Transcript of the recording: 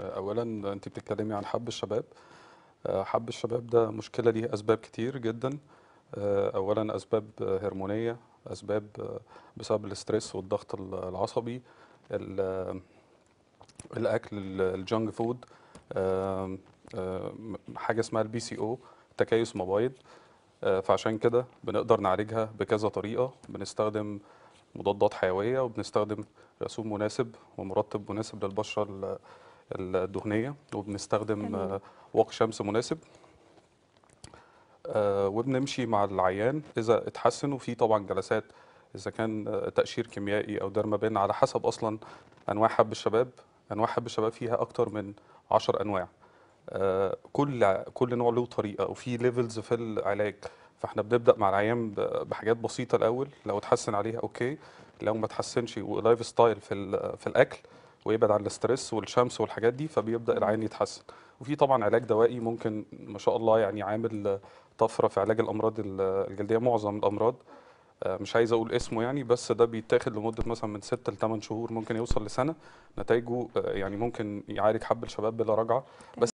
اولا انت بتتكلمي عن حب الشباب آه، حب الشباب ده مشكله ليه اسباب كتير جدا آه، اولا اسباب هرمونيه اسباب آه، بسبب الاسترس والضغط العصبي الاكل الجانك فود حاجه اسمها البي سي او تكيس مبايض فعشان كده بنقدر نعالجها بكذا طريقه بنستخدم مضادات حيويه وبنستخدم رسوم مناسب ومرطب مناسب للبشره الدهنيه وبنستخدم آه، واق شمس مناسب آه، وبنمشي مع العيان اذا اتحسن وفي طبعا جلسات اذا كان آه، تقشير كيميائي او بين على حسب اصلا انواع حب الشباب انواع حب الشباب فيها اكتر من 10 انواع كل كل نوع له طريقه وفي ليفلز في العلاج فاحنا بنبدا مع العيان بحاجات بسيطه الاول لو اتحسن عليها اوكي لو ما اتحسنش ولايف ستايل في في الاكل ويبعد عن الاسترس والشمس والحاجات دي فبيبدا العين يتحسن وفي طبعا علاج دوائي ممكن ما شاء الله يعني عامل طفره في علاج الامراض الجلديه معظم الامراض آه، مش عايز اقول اسمه يعني بس ده بيتاخد لمده مثلا من 6 ل 8 شهور ممكن يوصل لسنه نتائجه آه، يعني ممكن يعالج حب الشباب بلا رجعه بس